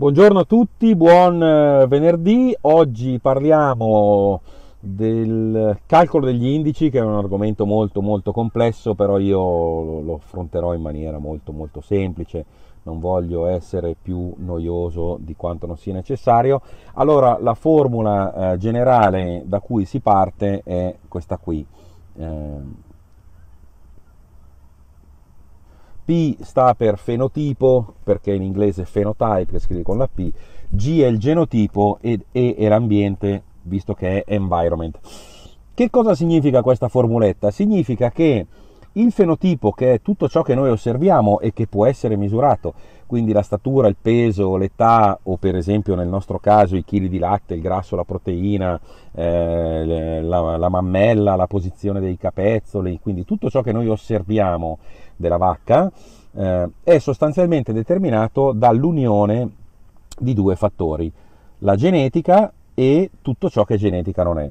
Buongiorno a tutti, buon eh, venerdì. Oggi parliamo del calcolo degli indici, che è un argomento molto molto complesso, però io lo affronterò in maniera molto molto semplice. Non voglio essere più noioso di quanto non sia necessario. Allora, la formula eh, generale da cui si parte è questa qui. Eh, P sta per fenotipo, perché in inglese phenotype, che scrive con la P, G è il genotipo ed E è l'ambiente, visto che è environment. Che cosa significa questa formuletta? Significa che il fenotipo, che è tutto ciò che noi osserviamo e che può essere misurato, quindi la statura, il peso, l'età o per esempio nel nostro caso i chili di latte, il grasso, la proteina, eh, la, la, mammella, la posizione dei capezzoli, quindi tutto ciò che noi osserviamo della vacca eh, è sostanzialmente determinato dall'unione di due fattori, la genetica e tutto ciò che genetica non è.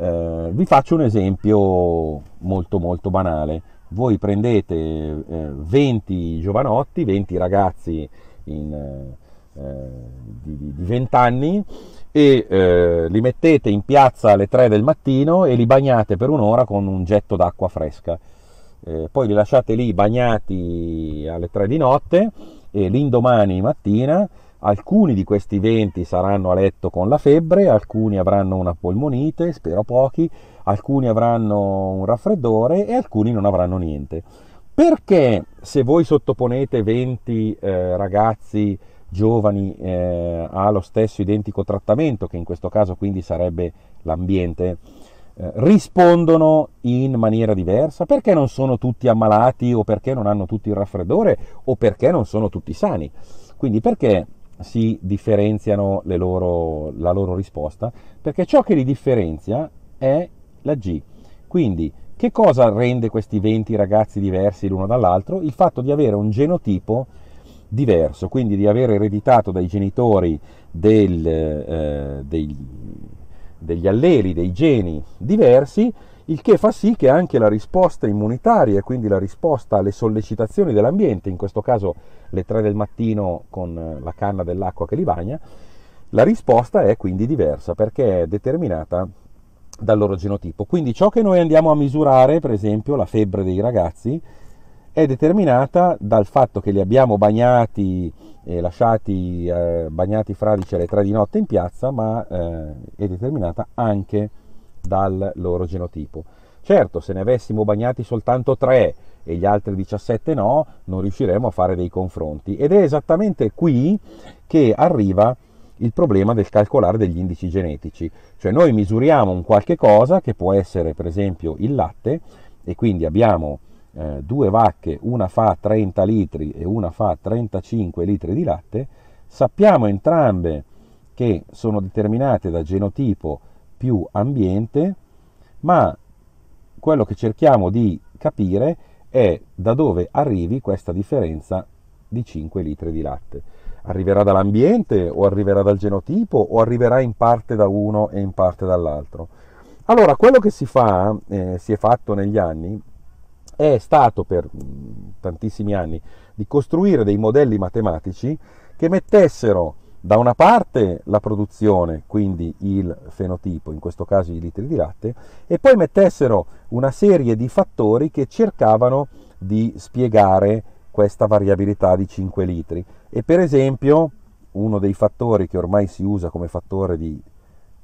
Eh, vi faccio un esempio molto molto banale. Voi prendete eh, 20 giovanotti, 20 ragazzi in, eh, di, di, 20 anni e eh, li mettete in piazza alle 3 del mattino e li bagnate per un'ora con un getto d'acqua fresca. Eh, poi li lasciate lì bagnati alle 3 di notte e l'indomani mattina Alcuni di questi 20 saranno a letto con la febbre, alcuni avranno una polmonite, spero pochi, alcuni avranno un raffreddore e alcuni non avranno niente. Perché se voi sottoponete 20 eh, ragazzi giovani eh, allo stesso identico trattamento, che in questo caso quindi sarebbe l'ambiente, eh, rispondono in maniera diversa? Perché non sono tutti ammalati o perché non hanno tutti il raffreddore o perché non sono tutti sani? Quindi perché si differenziano loro, la loro risposta, perché ciò che li differenzia è la G. Quindi, che cosa rende questi 20 ragazzi diversi l'uno dall'altro? Il fatto di avere un genotipo diverso, quindi di aver ereditato dai genitori del, eh, dei, degli alleli, dei geni diversi, il che fa sì che anche la risposta immunitaria e quindi la risposta alle sollecitazioni dell'ambiente, in questo caso le 3 del mattino con eh, la canna dell'acqua che li bagna, la risposta è quindi diversa perché è determinata dal loro genotipo. Quindi ciò che noi andiamo a misurare, per esempio la febbre dei ragazzi, è determinata dal fatto che li abbiamo bagnati e eh, lasciati eh, bagnati fradici alle 3 di notte in piazza, ma eh, è determinata anche dal loro genotipo. Certo, se ne avessimo bagnati soltanto 3 e gli altri 17 no, non riusciremo a fare dei confronti. Ed è esattamente qui che arriva il problema del calcolare degli indici genetici. Cioè noi misuriamo un qualche cosa che può essere per esempio il latte e quindi abbiamo eh, due vacche, una fa 30 litri e una fa 35 litri di latte, sappiamo entrambe che sono determinate da genotipo più ambiente, ma quello che cerchiamo di capire è da dove arrivi questa differenza di 5 litri di latte. Arriverà dall'ambiente o arriverà dal genotipo o arriverà in parte da uno e in parte dall'altro? Allora, quello che si fa, eh, si è fatto negli anni, è stato per mm, tantissimi anni di costruire dei modelli matematici che mettessero da una parte la produzione, quindi il fenotipo, in questo caso i litri di latte, e poi mettessero una serie di fattori che cercavano di spiegare questa variabilità di 5 litri. E per esempio uno dei fattori che ormai si usa come fattore di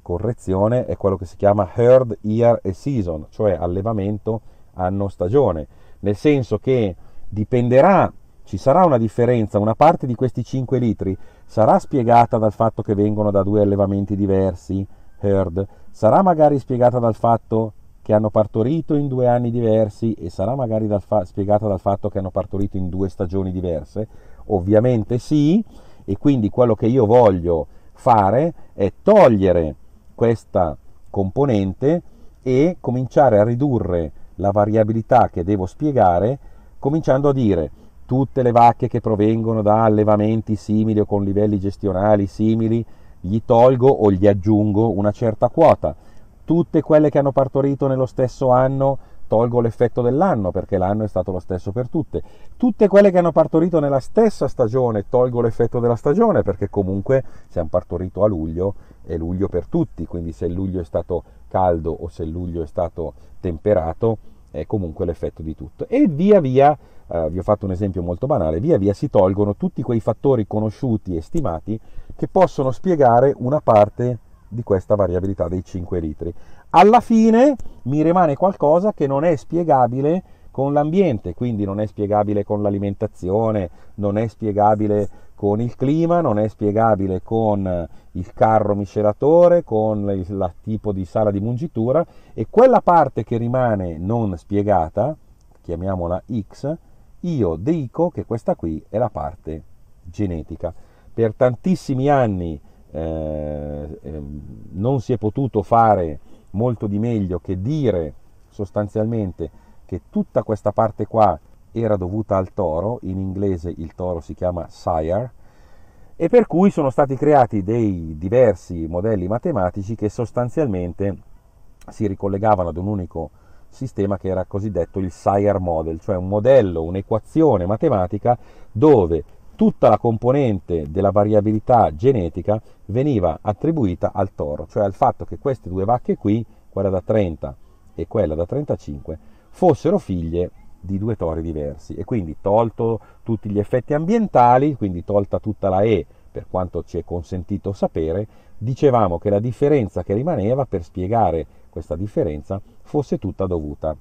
correzione è quello che si chiama herd, year e season, cioè allevamento anno stagione, nel senso che dipenderà ci sarà una differenza, una parte di questi 5 litri sarà spiegata dal fatto che vengono da due allevamenti diversi, herd, sarà magari spiegata dal fatto che hanno partorito in due anni diversi e sarà magari dal fa- spiegata dal fatto che hanno partorito in due stagioni diverse? Ovviamente sì, e quindi quello che io voglio fare è togliere questa componente e cominciare a ridurre la variabilità che devo spiegare, cominciando a dire tutte le vacche che provengono da allevamenti simili o con livelli gestionali simili, gli tolgo o gli aggiungo una certa quota. Tutte quelle che hanno partorito nello stesso anno, tolgo l'effetto dell'anno perché l'anno è stato lo stesso per tutte. Tutte quelle che hanno partorito nella stessa stagione, tolgo l'effetto della stagione perché comunque se hanno partorito a luglio è luglio per tutti, quindi se luglio è stato caldo o se luglio è stato temperato è comunque l'effetto di tutto. E via via, eh, vi ho fatto un esempio molto banale, via via si tolgono tutti quei fattori conosciuti e stimati che possono spiegare una parte di questa variabilità dei 5 litri. Alla fine mi rimane qualcosa che non è spiegabile con l'ambiente, quindi non è spiegabile con l'alimentazione, non è spiegabile con il clima, non è spiegabile con eh, il carro miscelatore, con il tipo di sala di mungitura e quella parte che rimane non spiegata, chiamiamola X, io dico che questa qui è la parte genetica. Per tantissimi anni eh, ehm, non si è potuto fare molto di meglio che dire sostanzialmente che tutta questa parte qua era dovuta al toro, in inglese il toro si chiama sire, e per cui sono stati creati dei diversi modelli matematici che sostanzialmente si ricollegavano ad un unico sistema che era cosiddetto il Sire Model, cioè un modello, un'equazione matematica dove tutta la componente della variabilità genetica veniva attribuita al toro, cioè al fatto che queste due vacche qui, quella da 30 e quella da 35, fossero figlie di due tori diversi e quindi tolto tutti gli effetti ambientali, quindi tolta tutta la E per quanto ci è consentito sapere, dicevamo che la differenza che rimaneva per spiegare questa differenza fosse tutta dovuta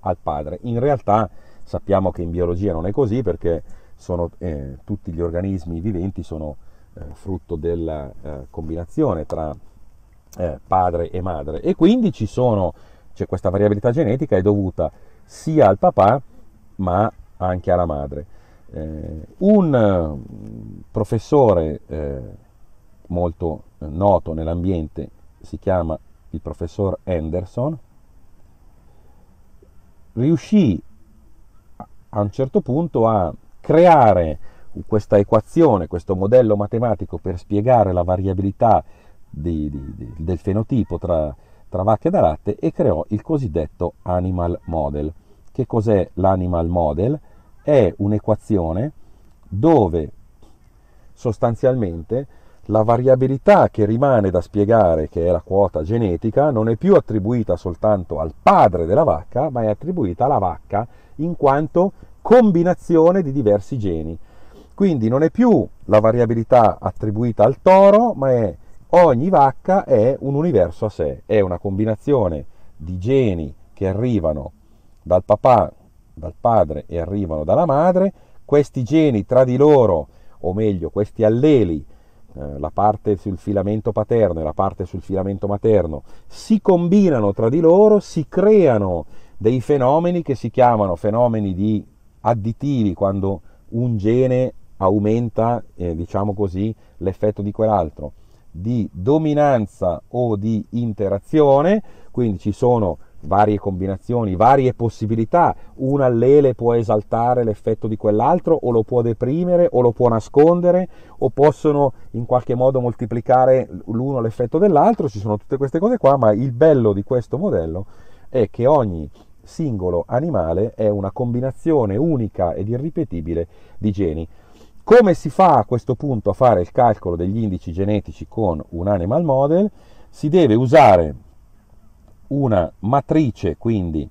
al padre. In realtà sappiamo che in biologia non è così perché sono, eh, tutti gli organismi viventi sono eh, frutto della eh, combinazione tra eh, padre e madre e quindi ci sono, cioè questa variabilità genetica è dovuta sia al papà ma anche alla madre. Eh, un eh, professore eh, molto eh, noto nell'ambiente si chiama il professor Anderson, riuscì a un certo punto a creare questa equazione, questo modello matematico per spiegare la variabilità di, di, di, del fenotipo tra, tra vacche da latte e creò il cosiddetto animal model. Che cos'è l'animal model? È un'equazione dove sostanzialmente la variabilità che rimane da spiegare, che è la quota genetica, non è più attribuita soltanto al padre della vacca, ma è attribuita alla vacca in quanto combinazione di diversi geni. Quindi non è più la variabilità attribuita al toro, ma è ogni vacca è un universo a sé, è una combinazione di geni che arrivano dal papà, dal padre e arrivano dalla madre, questi geni tra di loro, o meglio questi alleli, eh, la parte sul filamento paterno e la parte sul filamento materno, si combinano tra di loro, si creano dei fenomeni che si chiamano fenomeni di additivi quando un gene aumenta, eh, diciamo così, l'effetto di quell'altro, di dominanza o di interazione, quindi ci sono varie combinazioni, varie possibilità. Un allele può esaltare l'effetto di quell'altro o lo può deprimere o lo può nascondere o possono in qualche modo moltiplicare l'uno l'effetto dell'altro, ci sono tutte queste cose qua, ma il bello di questo modello è che ogni singolo animale è una combinazione unica ed irripetibile di geni. Come si fa a questo punto a fare il calcolo degli indici genetici con un animal model? Si deve usare una matrice, quindi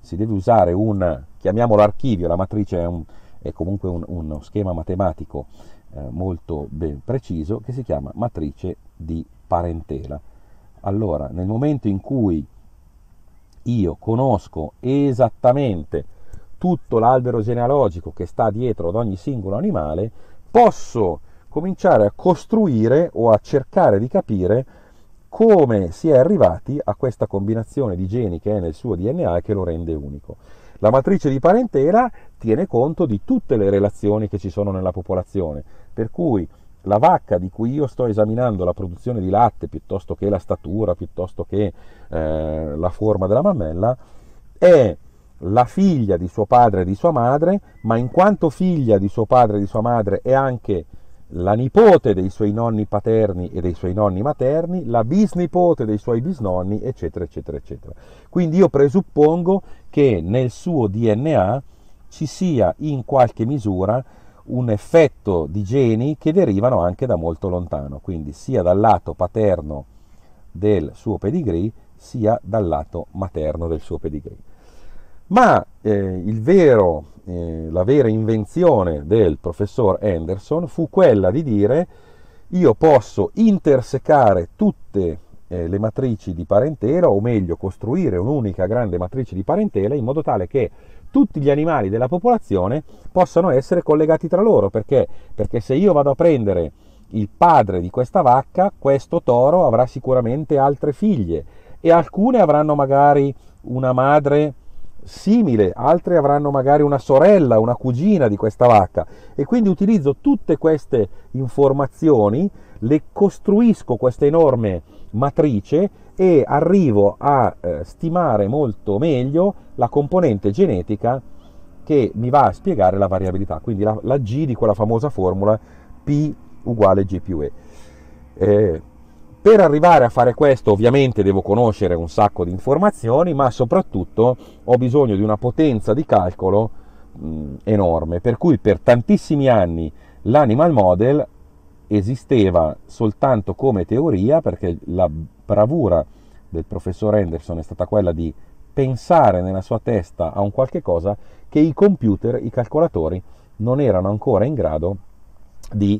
si deve usare un, chiamiamolo archivio, la matrice è, un, è comunque un, uno schema matematico eh, molto ben preciso che si chiama matrice di parentela. Allora, nel momento in cui io conosco esattamente tutto l'albero genealogico che sta dietro ad ogni singolo animale, posso cominciare a costruire o a cercare di capire come si è arrivati a questa combinazione di geni che è nel suo DNA e che lo rende unico. La matrice di parentela tiene conto di tutte le relazioni che ci sono nella popolazione, per cui la vacca di cui io sto esaminando la produzione di latte piuttosto che la statura, piuttosto che eh, la forma della mammella, è la figlia di suo padre e di sua madre, ma in quanto figlia di suo padre e di sua madre è anche la nipote dei suoi nonni paterni e dei suoi nonni materni, la bisnipote dei suoi bisnonni, eccetera, eccetera, eccetera. Quindi io presuppongo che nel suo DNA ci sia in qualche misura un effetto di geni che derivano anche da molto lontano, quindi sia dal lato paterno del suo pedigree sia dal lato materno del suo pedigree. Ma eh, vero, eh, la vera invenzione del professor Anderson fu quella di dire io posso intersecare tutte eh, le matrici di parentela, o meglio costruire un'unica grande matrice di parentela in modo tale che tutti gli animali della popolazione possano essere collegati tra loro. Perché? Perché se io vado a prendere il padre di questa vacca, questo toro avrà sicuramente altre figlie e alcune avranno magari una madre simile, altre avranno magari una sorella, una cugina di questa vacca e quindi utilizzo tutte queste informazioni, le costruisco questa enorme matrice e arrivo a eh, stimare molto meglio la componente genetica che mi va a spiegare la variabilità, quindi la, la G di quella famosa formula P uguale G più E. Eh, per arrivare a fare questo ovviamente devo conoscere un sacco di informazioni, ma soprattutto ho bisogno di una potenza di calcolo mh, mm, enorme, per cui per tantissimi anni l'animal model esisteva soltanto come teoria perché la bravura del professor Henderson è stata quella di pensare nella sua testa a un qualche cosa che i computer, i calcolatori non erano ancora in grado di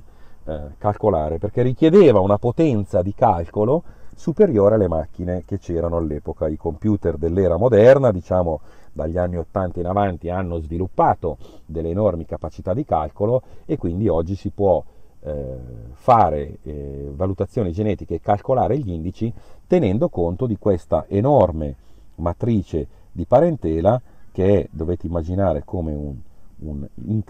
eh, calcolare, perché richiedeva una potenza di calcolo superiore alle macchine che c'erano all'epoca. I computer dell'era moderna, diciamo dagli anni 80 in avanti, hanno sviluppato delle enormi capacità di calcolo e quindi oggi si può eh, fare eh, valutazioni genetiche e calcolare gli indici tenendo conto di questa enorme matrice di parentela che è, dovete immaginare, come un, un,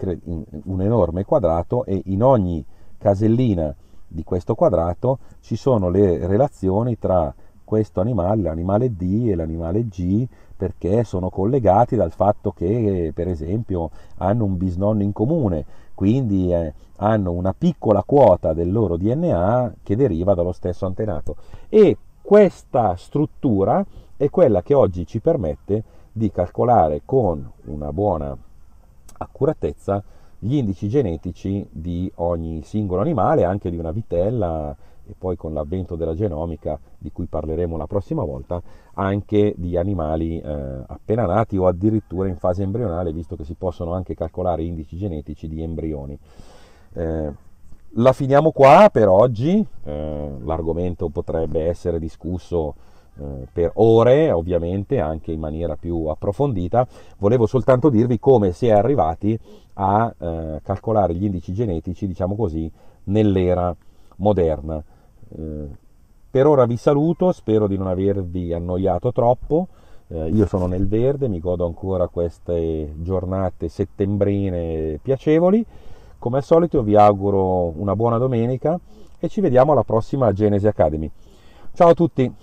un enorme quadrato e in ogni casellina di questo quadrato ci sono le relazioni tra questo animale, l'animale D e l'animale G, perché sono collegati dal fatto che, per esempio, hanno un bisnonno in comune, quindi eh, hanno una piccola quota del loro DNA che deriva dallo stesso antenato. E questa struttura è quella che oggi ci permette di calcolare con una buona accuratezza gli indici genetici di ogni singolo animale, anche di una vitella e poi con l'avvento della genomica, di cui parleremo la prossima volta, anche di animali eh, appena nati o addirittura in fase embrionale, visto che si possono anche calcolare indici genetici di embrioni. Eh, la finiamo qua per oggi, eh, l'argomento potrebbe essere discusso eh, per ore, ovviamente anche in maniera più approfondita. Volevo soltanto dirvi come si è arrivati a eh, calcolare gli indici genetici, diciamo così, nell'era moderna. Eh, per ora vi saluto, spero di non avervi annoiato troppo. Eh, io sono nel verde, mi godo ancora queste giornate settembrine piacevoli. Come al solito vi auguro una buona domenica e ci vediamo alla prossima Genesi Academy. Ciao a tutti!